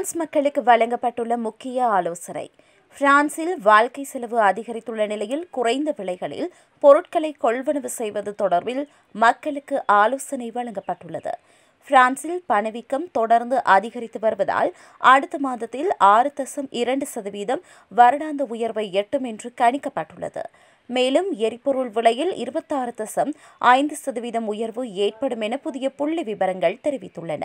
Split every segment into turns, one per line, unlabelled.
France மக்களுக்கு வழங்கப்பட்டுள்ள முக்கிய ஆலோசனை பிரான்சில் வாழ்க்கை செலவு அதிகரித்துள்ள நிலையில் குறைந்த விலைகளில் பொருட்களை கொள்வனவு செய்வது தொடர்பில் மக்களுக்கு ஆலோசனை வழங்கப்பட்டுள்ளது பிரான்சில் பணவீக்கம் தொடர்ந்து அதிகரித்து வருவதால் அடுத்த மாதத்தில் ஆறு தசம் இரண்டு சதவீதம் வருடாந்த உயர்வை எட்டும் என்று கணிக்கப்பட்டுள்ளது மேலும் எரிபொருள் விலையில் இருபத்தாறு தசம் ஐந்து சதவீதம் உயர்வு ஏற்படும் என புதிய புள்ளி விவரங்கள் தெரிவித்துள்ளன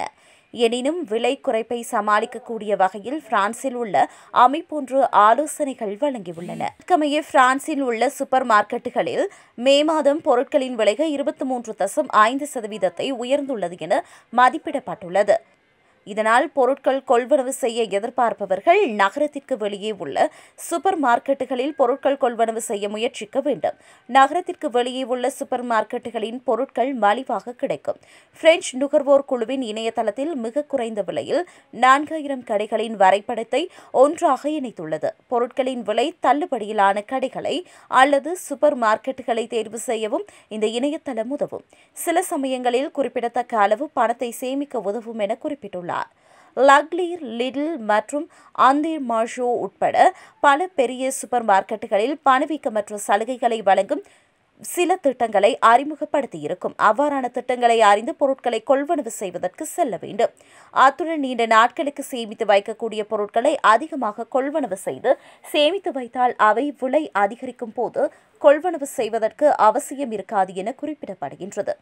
எனினும் விலை குறைப்பை சமாளிக்கக்கூடிய வகையில் பிரான்சில் உள்ள அமைப்பொன்று ஆலோசனைகள் வழங்கியுள்ளன கமைய பிரான்சில் உள்ள சூப்பர் மார்க்கெட்டுகளில் மே மாதம் பொருட்களின் விலைகள் இருபத்தி மூன்று தசம் ஐந்து சதவீதத்தை உயர்ந்துள்ளது என மதிப்பிடப்பட்டுள்ளது இதனால் பொருட்கள் கொள்வனவு செய்ய எதிர்பார்ப்பவர்கள் நகரத்திற்கு வெளியே உள்ள சூப்பர் மார்க்கெட்டுகளில் பொருட்கள் கொள்வனவு செய்ய முயற்சிக்க வேண்டும் நகரத்திற்கு வெளியே உள்ள சூப்பர் மார்க்கெட்டுகளின் பொருட்கள் மலிவாக கிடைக்கும் பிரெஞ்சு நுகர்வோர் குழுவின் இணையதளத்தில் மிக குறைந்த விலையில் நான்காயிரம் கடைகளின் வரைபடத்தை ஒன்றாக இணைத்துள்ளது பொருட்களின் விலை தள்ளுபடியிலான கடைகளை அல்லது சூப்பர் மார்க்கெட்டுகளை தேர்வு செய்யவும் இந்த இணையதளம் உதவும் சில சமயங்களில் குறிப்பிடத்தக்க அளவு பணத்தை சேமிக்க உதவும் என குறிப்பிட்டுள்ளார் லக்லீர் லிடில் மற்றும் அந்திர் மாஷோ உட்பட பல பெரிய சூப்பர் மார்க்கெட்டுகளில் பணவீக்கமற்ற சலுகைகளை வழங்கும் சில திட்டங்களை அறிமுகப்படுத்தியிருக்கும் அவ்வாறான திட்டங்களை அறிந்து பொருட்களை கொள்வனவு செய்வதற்கு செல்ல வேண்டும் அத்துடன் நீண்ட நாட்களுக்கு சேமித்து வைக்கக்கூடிய பொருட்களை அதிகமாக கொள்வனவு செய்து சேமித்து வைத்தால் அவை விலை அதிகரிக்கும் போது கொள்வனவு செய்வதற்கு அவசியம் இருக்காது என குறிப்பிடப்படுகின்றது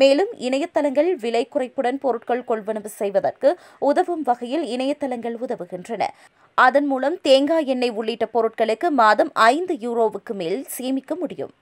மேலும் இணையதளங்கள் விலை குறைப்புடன் பொருட்கள் கொள்வனவு செய்வதற்கு உதவும் வகையில் இணையதளங்கள் உதவுகின்றன அதன் மூலம் தேங்காய் எண்ணெய் உள்ளிட்ட பொருட்களுக்கு மாதம் ஐந்து யூரோவுக்கு மேல் சேமிக்க முடியும்